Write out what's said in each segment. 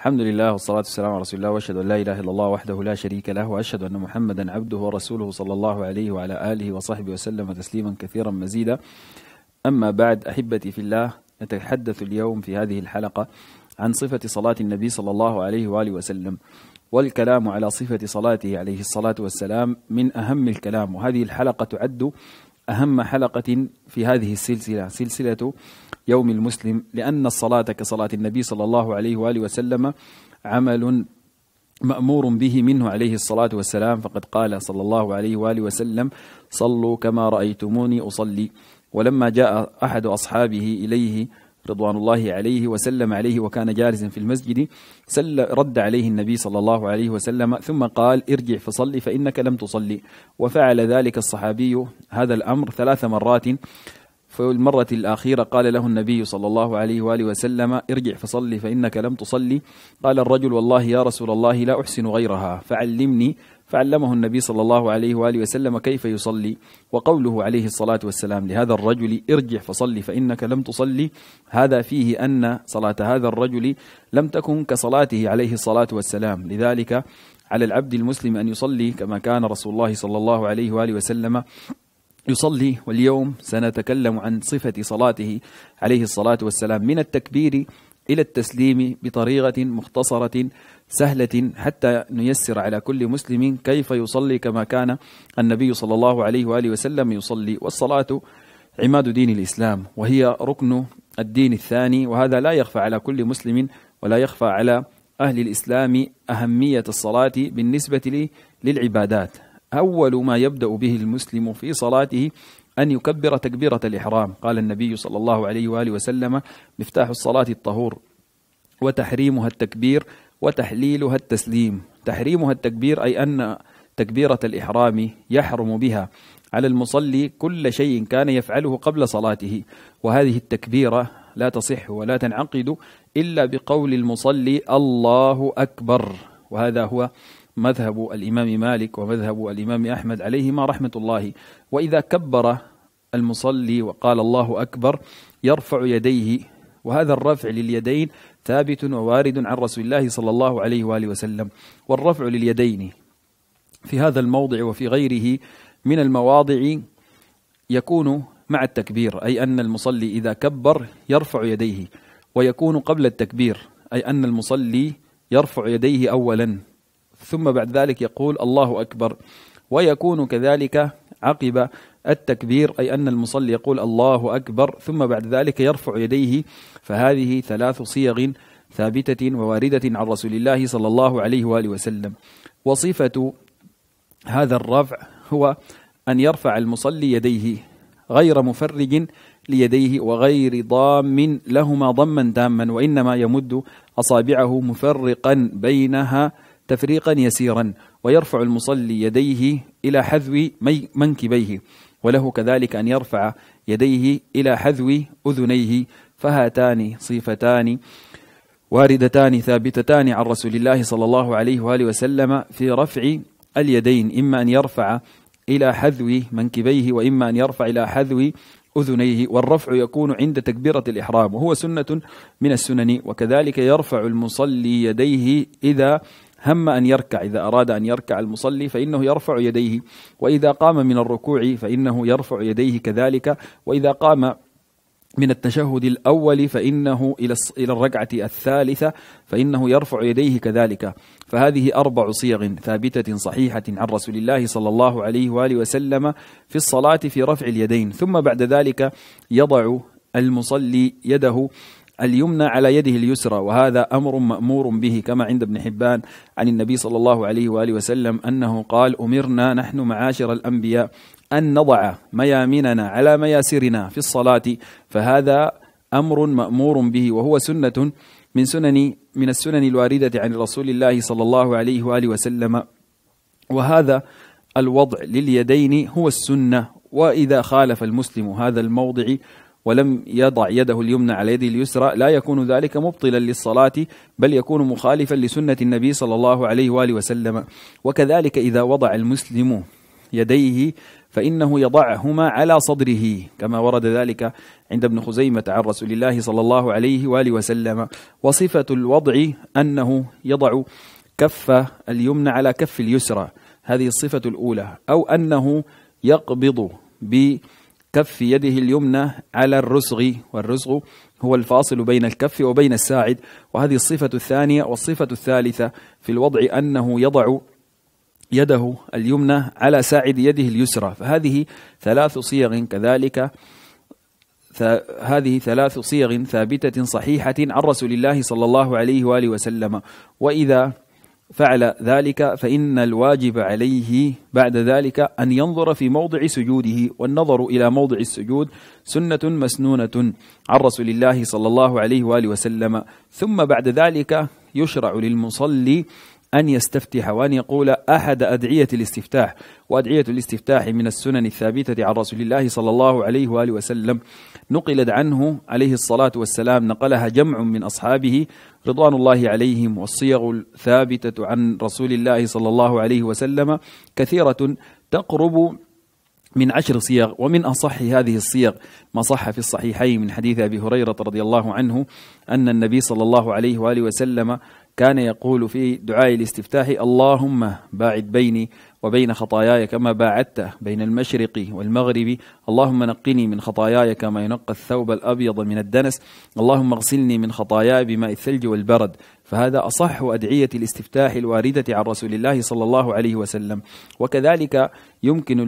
الحمد لله والصلاة والسلام على رسول الله وأشهد أن لا إله إلا الله وحده لا شريك له وأشهد أن محمدا عبده ورسوله صلى الله عليه وعلى آله وصحبه وسلم تسليما كثيرا مزيدا أما بعد أحبتي في الله نتحدث اليوم في هذه الحلقة عن صفة صلاة النبي صلى الله عليه وآله وسلم والكلام على صفة صلاته عليه الصلاة والسلام من أهم الكلام وهذه الحلقة تعد أهم حلقة في هذه السلسلة سلسلة يوم المسلم لأن الصلاة كصلاة النبي صلى الله عليه وآله وسلم عمل مأمور به منه عليه الصلاة والسلام فقد قال صلى الله عليه وآله وسلم صلوا كما رأيتموني أصلي ولما جاء أحد أصحابه إليه رضوان الله عليه وسلم عليه وكان جالسا في المسجد سل رد عليه النبي صلى الله عليه وسلم ثم قال ارجع فصلي فإنك لم تصلي وفعل ذلك الصحابي هذا الأمر ثلاث مرات في المرة الأخيرة قال له النبي صلى الله عليه وآله وسلم ارجع فصلي فإنك لم تصلي قال الرجل والله يا رسول الله لا أحسن غيرها فعلمني فعلمه النبي صلى الله عليه وآله وسلم كيف يصلي وقوله عليه الصلاة والسلام لهذا الرجل ارجع فصلي فإنك لم تصلي هذا فيه أن صلاة هذا الرجل لم تكن كصلاته عليه الصلاة والسلام لذلك على العبد المسلم أن يصلي كما كان رسول الله صلى الله عليه وآله وسلم يصلي واليوم سنتكلم عن صفة صلاته عليه الصلاة والسلام من التكبير إلى التسليم بطريقة مختصرة سهلة حتى نيسر على كل مسلم كيف يصلي كما كان النبي صلى الله عليه وآله وسلم يصلي والصلاة عماد دين الإسلام وهي ركن الدين الثاني وهذا لا يخفى على كل مسلم ولا يخفى على أهل الإسلام أهمية الصلاة بالنسبة للعبادات أول ما يبدأ به المسلم في صلاته أن يكبر تكبيرة الإحرام قال النبي صلى الله عليه وآله وسلم مفتاح الصلاة الطهور وتحريمها التكبير وتحليلها التسليم تحريمها التكبير أي أن تكبيرة الإحرام يحرم بها على المصلي كل شيء كان يفعله قبل صلاته وهذه التكبيرة لا تصح ولا تنعقد إلا بقول المصلي الله أكبر وهذا هو مذهب الإمام مالك ومذهب الإمام أحمد عليهما رحمة الله وإذا كبر المصلي وقال الله أكبر يرفع يديه وهذا الرفع لليدين ثابت ووارد عن رسول الله صلى الله عليه وآله وسلم والرفع لليدين في هذا الموضع وفي غيره من المواضع يكون مع التكبير أي أن المصلي إذا كبر يرفع يديه ويكون قبل التكبير أي أن المصلي يرفع يديه أولا ثم بعد ذلك يقول الله أكبر ويكون كذلك عقب التكبير أي أن المصلي يقول الله أكبر ثم بعد ذلك يرفع يديه فهذه ثلاث صيغ ثابتة وواردة عن رسول الله صلى الله عليه وآله وسلم وصفة هذا الرفع هو أن يرفع المصلي يديه غير مفرج ليديه وغير ضام لهما ضما تاما وإنما يمد أصابعه مفرقا بينها تفريقا يسيرا ويرفع المصلي يديه إلى حذو منكبيه وله كذلك أن يرفع يديه إلى حذو أذنيه فهاتان صفتان واردتان ثابتتان عن رسول الله صلى الله عليه وآله وسلم في رفع اليدين إما أن يرفع إلى حذو منكبيه وإما أن يرفع إلى حذو أذنيه والرفع يكون عند تكبيرة الإحرام وهو سنة من السنن وكذلك يرفع المصلي يديه إذا هم أن يركع إذا أراد أن يركع المصلي فإنه يرفع يديه وإذا قام من الركوع فإنه يرفع يديه كذلك وإذا قام من التشهد الأول فإنه إلى إلى الركعة الثالثة فإنه يرفع يديه كذلك فهذه أربع صيغ ثابتة صحيحة عن رسول الله صلى الله عليه وآله وسلم في الصلاة في رفع اليدين ثم بعد ذلك يضع المصلي يده اليمنى على يده اليسرى وهذا أمر مأمور به كما عند ابن حبان عن النبي صلى الله عليه وآله وسلم أنه قال أمرنا نحن معاشر الأنبياء أن نضع ميامننا على مياسرنا في الصلاة فهذا أمر مأمور به وهو سنة من سنن من السنن الواردة عن رسول الله صلى الله عليه وآله وسلم وهذا الوضع لليدين هو السنة وإذا خالف المسلم هذا الموضع ولم يضع يده اليمنى على يده اليسرى لا يكون ذلك مبطلا للصلاة بل يكون مخالفا لسنة النبي صلى الله عليه وآله وسلم وكذلك إذا وضع المسلم يديه فإنه يضعهما على صدره كما ورد ذلك عند ابن خزيمة عن رسول الله صلى الله عليه وآله وسلم وصفة الوضع أنه يضع كف اليمنى على كف اليسرى هذه الصفة الأولى أو أنه يقبض ب كف يده اليمنى على الرسغ والرسغ هو الفاصل بين الكف وبين الساعد وهذه الصفة الثانية والصفة الثالثة في الوضع أنه يضع يده اليمنى على ساعد يده اليسرى فهذه ثلاث صيغ كذلك هذه ثلاث صيغ ثابتة صحيحة عن رسول الله صلى الله عليه وآله وسلم وإذا فعل ذلك فإن الواجب عليه بعد ذلك أن ينظر في موضع سجوده والنظر إلى موضع السجود سنة مسنونة عن رسول الله صلى الله عليه وآله وسلم ثم بعد ذلك يشرع للمصلي أن يستفتح وأن يقول أحد أدعية الاستفتاح وأدعية الاستفتاح من السنن الثابتة عن رسول الله صلى الله عليه وآله وسلم نقلت عنه عليه الصلاة والسلام نقلها جمع من أصحابه رضوان الله عليهم والصيغ الثابتة عن رسول الله صلى الله عليه وسلم كثيرة تقرب من عشر صيغ ومن أصح هذه الصيغ ما صح في الصحيحين من حديث أبي هريرة رضي الله عنه أن النبي صلى الله عليه وآله وسلم كان يقول في دعاء الاستفتاح اللهم باعد بيني وبين خطاياي كما باعدت بين المشرق والمغرب اللهم نقني من خطاياي كما ينقى الثوب الأبيض من الدنس اللهم اغسلني من خطاياي بماء الثلج والبرد فهذا أصح أدعية الاستفتاح الواردة عن رسول الله صلى الله عليه وسلم وكذلك يمكن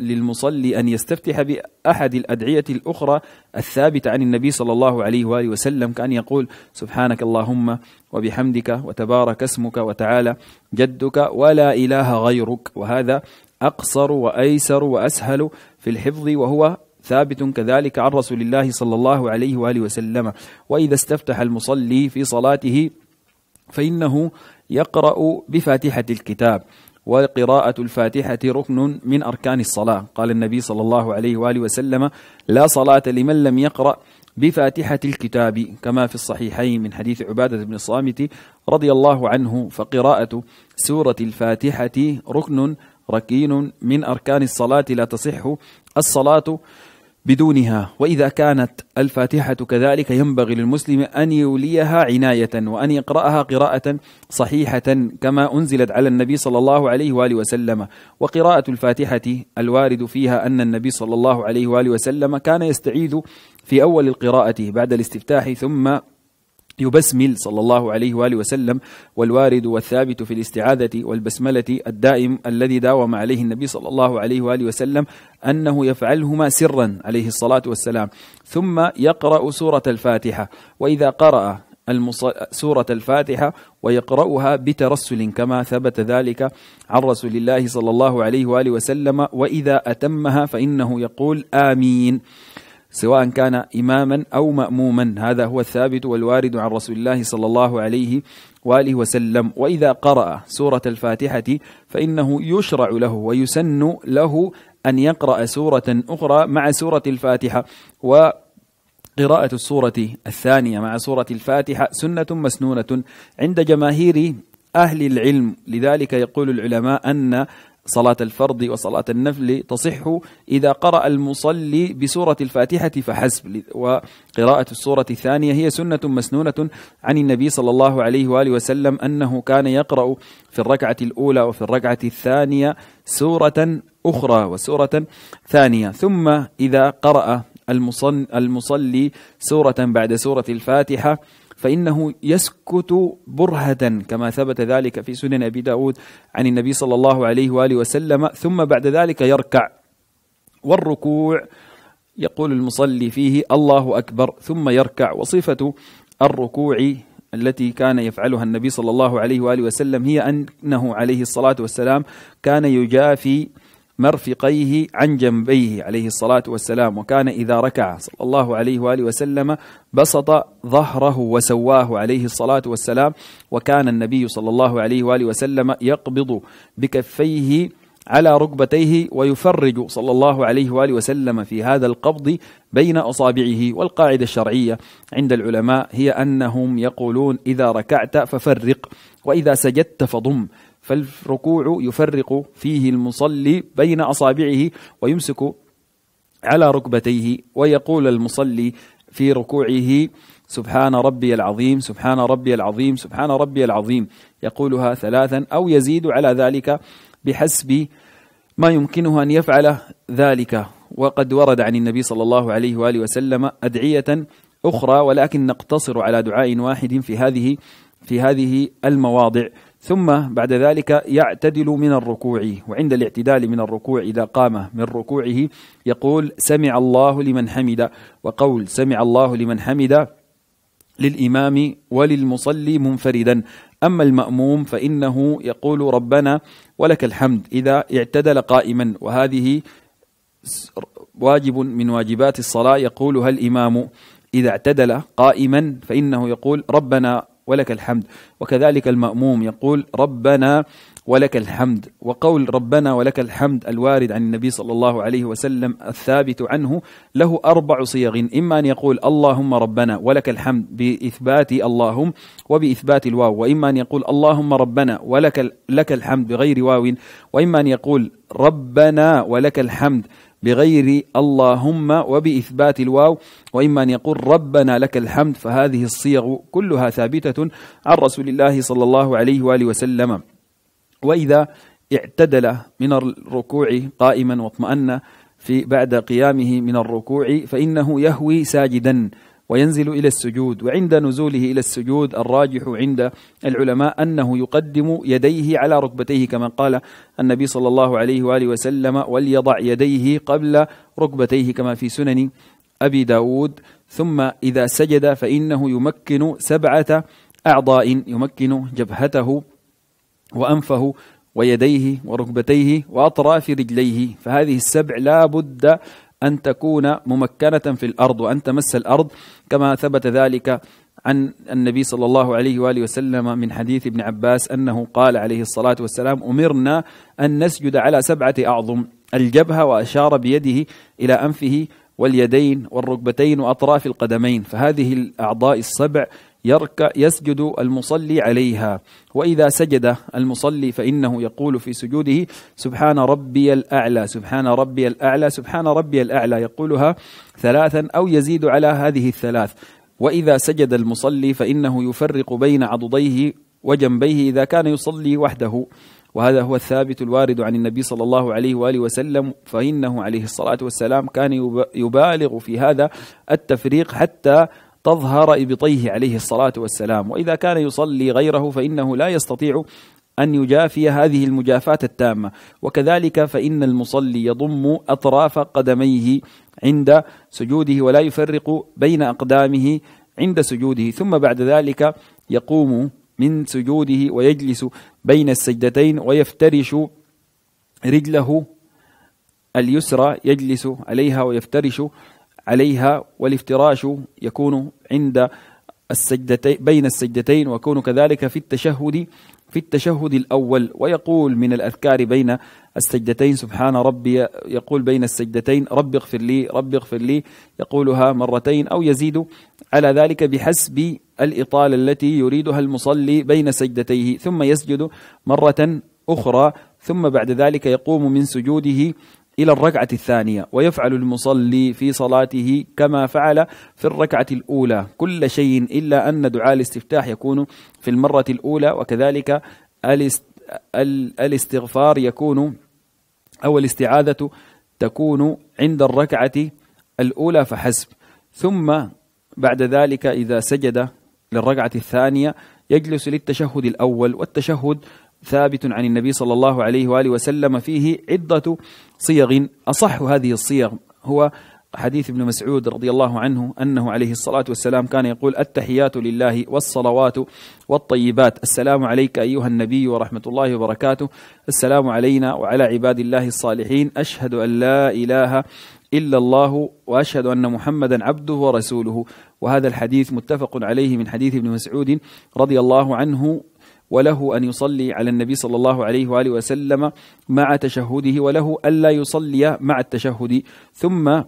للمصلي أن يستفتح بأحد الأدعية الأخرى الثابتة عن النبي صلى الله عليه وآله وسلم كأن يقول سبحانك اللهم وبحمدك وتبارك اسمك وتعالى جدك ولا إله غيرك المتروك وهذا أقصر وأيسر وأسهل في الحفظ وهو ثابت كذلك عن رسول الله صلى الله عليه وآله وسلم وإذا استفتح المصلي في صلاته فإنه يقرأ بفاتحة الكتاب وقراءة الفاتحة ركن من أركان الصلاة قال النبي صلى الله عليه وآله وسلم لا صلاة لمن لم يقرأ بفاتحة الكتاب كما في الصحيحين من حديث عبادة بن الصامت رضي الله عنه فقراءة سورة الفاتحة ركن ركين من أركان الصلاة لا تصح الصلاة بدونها وإذا كانت الفاتحة كذلك ينبغي للمسلم أن يوليها عناية وأن يقرأها قراءة صحيحة كما أنزلت على النبي صلى الله عليه وآله وسلم وقراءة الفاتحة الوارد فيها أن النبي صلى الله عليه وآله وسلم كان يستعيد في أول القراءة بعد الاستفتاح ثم يبسمل صلى الله عليه وآله وسلم والوارد والثابت في الاستعاذة والبسملة الدائم الذي داوم عليه النبي صلى الله عليه وآله وسلم أنه يفعلهما سرا عليه الصلاة والسلام ثم يقرأ سورة الفاتحة وإذا قرأ المص... سورة الفاتحة ويقرأها بترسل كما ثبت ذلك عن رسول الله صلى الله عليه وآله وسلم وإذا أتمها فإنه يقول آمين سواء كان إماما أو مأموما هذا هو الثابت والوارد عن رسول الله صلى الله عليه وآله وسلم وإذا قرأ سورة الفاتحة فإنه يشرع له ويسن له أن يقرأ سورة أخرى مع سورة الفاتحة و قراءة السورة الثانية مع سورة الفاتحة سنة مسنونة عند جماهير أهل العلم لذلك يقول العلماء أن صلاة الفرض وصلاة النفل تصح إذا قرأ المصلي بسورة الفاتحة فحسب وقراءة السورة الثانية هي سنة مسنونة عن النبي صلى الله عليه وآله وسلم أنه كان يقرأ في الركعة الأولى وفي الركعة الثانية سورة أخرى وسورة ثانية ثم إذا قرأ المصلي سورة بعد سورة الفاتحة فإنه يسكت برهة كما ثبت ذلك في سنن أبي داود عن النبي صلى الله عليه وآله وسلم ثم بعد ذلك يركع والركوع يقول المصلي فيه الله أكبر ثم يركع وصفة الركوع التي كان يفعلها النبي صلى الله عليه وآله وسلم هي أنه عليه الصلاة والسلام كان يجافي مرفقيه عن جنبيه عليه الصلاة والسلام وكان إذا ركع صلى الله عليه وآله وسلم بسط ظهره وسواه عليه الصلاة والسلام وكان النبي صلى الله عليه وآله وسلم يقبض بكفيه على ركبتيه ويفرج صلى الله عليه واله وسلم في هذا القبض بين اصابعه والقاعده الشرعيه عند العلماء هي انهم يقولون اذا ركعت ففرق واذا سجدت فضم فالركوع يفرق فيه المصلي بين اصابعه ويمسك على ركبتيه ويقول المصلي في ركوعه سبحان ربي العظيم سبحان ربي العظيم سبحان ربي العظيم يقولها ثلاثا او يزيد على ذلك بحسب ما يمكنه أن يفعل ذلك وقد ورد عن النبي صلى الله عليه وآله وسلم أدعية أخرى ولكن نقتصر على دعاء واحد في هذه في هذه المواضع ثم بعد ذلك يعتدل من الركوع وعند الاعتدال من الركوع إذا قام من ركوعه يقول سمع الله لمن حمد وقول سمع الله لمن حمد للإمام وللمصلي منفردا أما المأموم فإنه يقول ربنا ولك الحمد إذا اعتدل قائما وهذه واجب من واجبات الصلاة يقولها الإمام إذا اعتدل قائما فإنه يقول ربنا ولك الحمد وكذلك المأموم يقول ربنا ولك الحمد وقول ربنا ولك الحمد الوارد عن النبي صلى الله عليه وسلم الثابت عنه له أربع صيغ إما أن يقول اللهم ربنا ولك الحمد بإثبات اللهم وبإثبات الواو وإما أن يقول اللهم ربنا ولك لك الحمد بغير واو وإما أن يقول ربنا ولك الحمد بغير اللهم وبإثبات الواو وإما أن يقول ربنا لك الحمد فهذه الصيغ كلها ثابتة عن رسول الله صلى الله عليه وآله وسلم وإذا اعتدل من الركوع قائما واطمأن في بعد قيامه من الركوع فإنه يهوي ساجدا وينزل إلى السجود وعند نزوله إلى السجود الراجح عند العلماء أنه يقدم يديه على ركبتيه كما قال النبي صلى الله عليه وآله وسلم وليضع يديه قبل ركبتيه كما في سنن أبي داود ثم إذا سجد فإنه يمكن سبعة أعضاء يمكن جبهته وأنفه ويديه وركبتيه وأطراف رجليه فهذه السبع لا بد أن تكون ممكنة في الأرض وأن تمس الأرض كما ثبت ذلك عن النبي صلى الله عليه واله وسلم من حديث ابن عباس انه قال عليه الصلاه والسلام: امرنا ان نسجد على سبعه اعظم الجبهه واشار بيده الى انفه واليدين والركبتين واطراف القدمين، فهذه الاعضاء السبع يركع يسجد المصلي عليها واذا سجد المصلي فانه يقول في سجوده سبحان ربي الاعلى سبحان ربي الاعلى سبحان ربي الاعلى يقولها ثلاثا او يزيد على هذه الثلاث واذا سجد المصلي فانه يفرق بين عضديه وجنبيه اذا كان يصلي وحده وهذا هو الثابت الوارد عن النبي صلى الله عليه واله وسلم فانه عليه الصلاه والسلام كان يبالغ في هذا التفريق حتى تظهر إبطيه عليه الصلاة والسلام وإذا كان يصلي غيره فإنه لا يستطيع أن يجافي هذه المجافاة التامة وكذلك فإن المصلي يضم أطراف قدميه عند سجوده ولا يفرق بين أقدامه عند سجوده ثم بعد ذلك يقوم من سجوده ويجلس بين السجدتين ويفترش رجله اليسرى يجلس عليها ويفترش عليها والافتراش يكون عند السجدتين بين السجدتين وكون كذلك في التشهد في التشهد الأول ويقول من الأذكار بين السجدتين سبحان ربي يقول بين السجدتين رب اغفر لي رب اغفر لي يقولها مرتين أو يزيد على ذلك بحسب الإطالة التي يريدها المصلي بين سجدتيه ثم يسجد مرة أخرى ثم بعد ذلك يقوم من سجوده إلى الركعة الثانية ويفعل المصلي في صلاته كما فعل في الركعة الأولى كل شيء إلا أن دعاء الاستفتاح يكون في المرة الأولى وكذلك الاستغفار يكون أو الاستعاذة تكون عند الركعة الأولى فحسب ثم بعد ذلك إذا سجد للركعة الثانية يجلس للتشهد الأول والتشهد ثابت عن النبي صلى الله عليه وآله وسلم فيه عدة صيغ أصح هذه الصيغ هو حديث ابن مسعود رضي الله عنه أنه عليه الصلاة والسلام كان يقول التحيات لله والصلوات والطيبات السلام عليك أيها النبي ورحمة الله وبركاته السلام علينا وعلى عباد الله الصالحين أشهد أن لا إله إلا الله وأشهد أن محمدا عبده ورسوله وهذا الحديث متفق عليه من حديث ابن مسعود رضي الله عنه وله أن يصلي على النبي صلى الله عليه وآله وسلم مع تشهده وله ألا يصلي مع التشهد ثم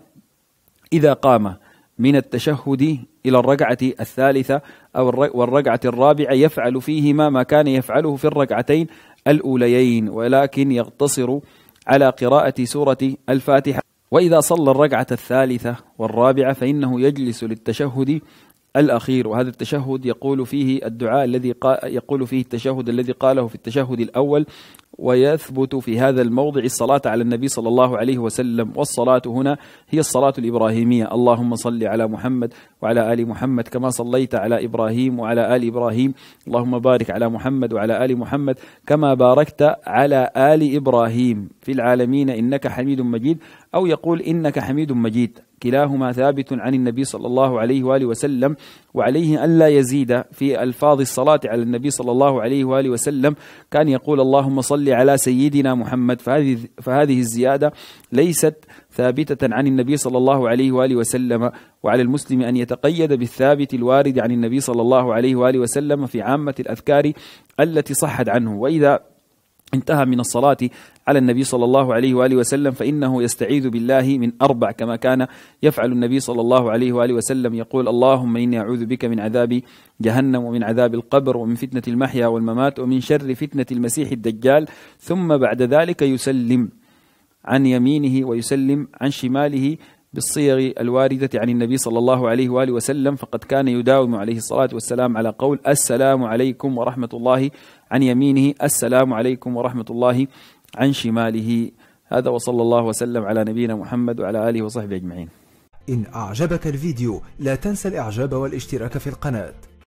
إذا قام من التشهد إلى الركعة الثالثة أو والركعة الرابعة يفعل فيهما ما كان يفعله في الركعتين الأوليين ولكن يقتصر على قراءة سورة الفاتحة وإذا صلى الركعة الثالثة والرابعة فإنه يجلس للتشهد الأخير وهذا التشهد يقول فيه الدعاء الذي يقول فيه التشهد الذي قاله في التشهد الأول ويثبت في هذا الموضع الصلاة على النبي صلى الله عليه وسلم والصلاة هنا هي الصلاة الإبراهيمية اللهم صل على محمد وعلى آل محمد كما صليت على إبراهيم وعلى آل إبراهيم اللهم بارك على محمد وعلى آل محمد كما باركت على آل إبراهيم في العالمين إنك حميد مجيد أو يقول إنك حميد مجيد كلاهما ثابت عن النبي صلى الله عليه وآله وسلم وعليه أن لا يزيد في ألفاظ الصلاة على النبي صلى الله عليه وآله وسلم كان يقول اللهم صل على سيدنا محمد فهذه, فهذه الزيادة ليست ثابتة عن النبي صلى الله عليه وآله وسلم وعلى المسلم أن يتقيد بالثابت الوارد عن النبي صلى الله عليه وآله وسلم في عامة الأذكار التي صحت عنه وإذا انتهى من الصلاة على النبي صلى الله عليه وآله وسلم فإنه يستعيذ بالله من أربع كما كان يفعل النبي صلى الله عليه وآله وسلم يقول اللهم إني أعوذ بك من عذاب جهنم ومن عذاب القبر ومن فتنة المحيا والممات ومن شر فتنة المسيح الدجال ثم بعد ذلك يسلم عن يمينه ويسلم عن شماله بالصيغ الواردة عن النبي صلى الله عليه وآله وسلم فقد كان يداوم عليه الصلاة والسلام على قول السلام عليكم ورحمة الله عن يمينه السلام عليكم ورحمة الله عن شماله هذا وصلى الله وسلم على نبينا محمد وعلى آله وصحبه أجمعين إن أعجبك الفيديو لا تنسى الإعجاب والاشتراك في القناة